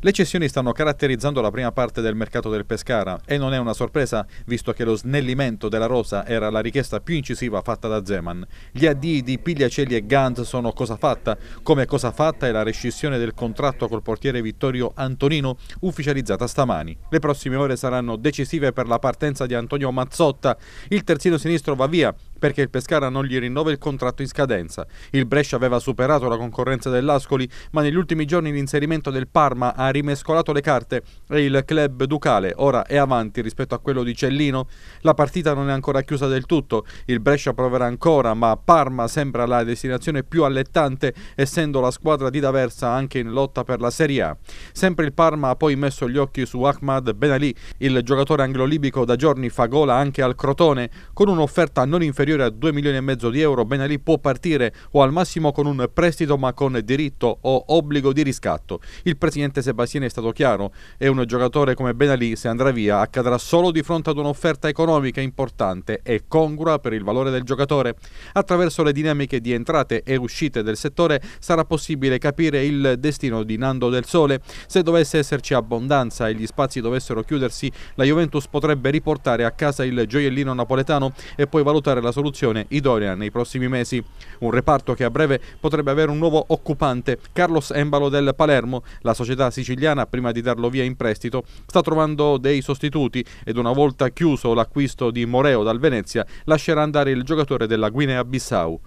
Le cessioni stanno caratterizzando la prima parte del mercato del Pescara e non è una sorpresa visto che lo snellimento della rosa era la richiesta più incisiva fatta da Zeman. Gli addii di Pigliacelli e Gant sono cosa fatta, come cosa fatta è la rescissione del contratto col portiere Vittorio Antonino ufficializzata stamani. Le prossime ore saranno decisive per la partenza di Antonio Mazzotta. Il terzino sinistro va via perché il Pescara non gli rinnova il contratto in scadenza. Il Brescia aveva superato la concorrenza dell'Ascoli, ma negli ultimi giorni l'inserimento del Parma ha rimescolato le carte e il club ducale ora è avanti rispetto a quello di Cellino. La partita non è ancora chiusa del tutto, il Brescia proverà ancora, ma Parma sembra la destinazione più allettante, essendo la squadra di D'Aversa anche in lotta per la Serie A. Sempre il Parma ha poi messo gli occhi su Ahmad Ben Ali, il giocatore anglo-libico da giorni fa gola anche al Crotone, con un'offerta non inferiore superiore a 2 milioni e mezzo di euro, Ben Ali può partire o al massimo con un prestito ma con diritto o obbligo di riscatto. Il presidente Sebastiani è stato chiaro, è un giocatore come Ben Ali se andrà via accadrà solo di fronte ad un'offerta economica importante e congrua per il valore del giocatore. Attraverso le dinamiche di entrate e uscite del settore sarà possibile capire il destino di Nando del Sole. Se dovesse esserci abbondanza e gli spazi dovessero chiudersi, la Juventus potrebbe riportare a casa il gioiellino napoletano e poi valutare la sua soluzione idonea nei prossimi mesi. Un reparto che a breve potrebbe avere un nuovo occupante, Carlos Embalo del Palermo. La società siciliana, prima di darlo via in prestito, sta trovando dei sostituti ed una volta chiuso l'acquisto di Moreo dal Venezia, lascerà andare il giocatore della Guinea-Bissau.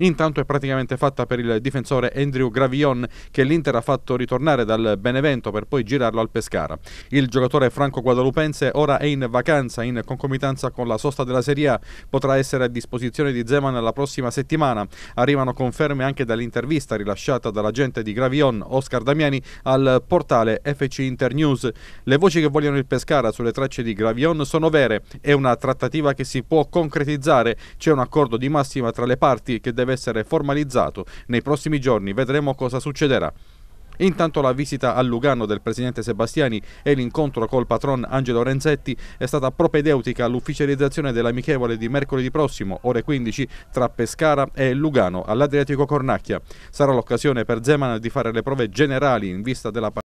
Intanto è praticamente fatta per il difensore Andrew Gravion che l'Inter ha fatto ritornare dal Benevento per poi girarlo al Pescara. Il giocatore franco guadalupense ora è in vacanza in concomitanza con la sosta della Serie A, potrà essere a disposizione di Zeman la prossima settimana. Arrivano conferme anche dall'intervista rilasciata dall'agente di Gravion Oscar Damiani al portale FC Inter News. Le voci che vogliono il Pescara sulle tracce di Gravion sono vere, è una trattativa che si può concretizzare, c'è un accordo di massima tra le parti che deve deve essere formalizzato. Nei prossimi giorni vedremo cosa succederà. Intanto la visita a Lugano del presidente Sebastiani e l'incontro col patron Angelo Renzetti è stata propedeutica all'ufficializzazione dell'amichevole di mercoledì prossimo, ore 15, tra Pescara e Lugano, all'Adriatico Cornacchia. Sarà l'occasione per Zeman di fare le prove generali in vista della partita.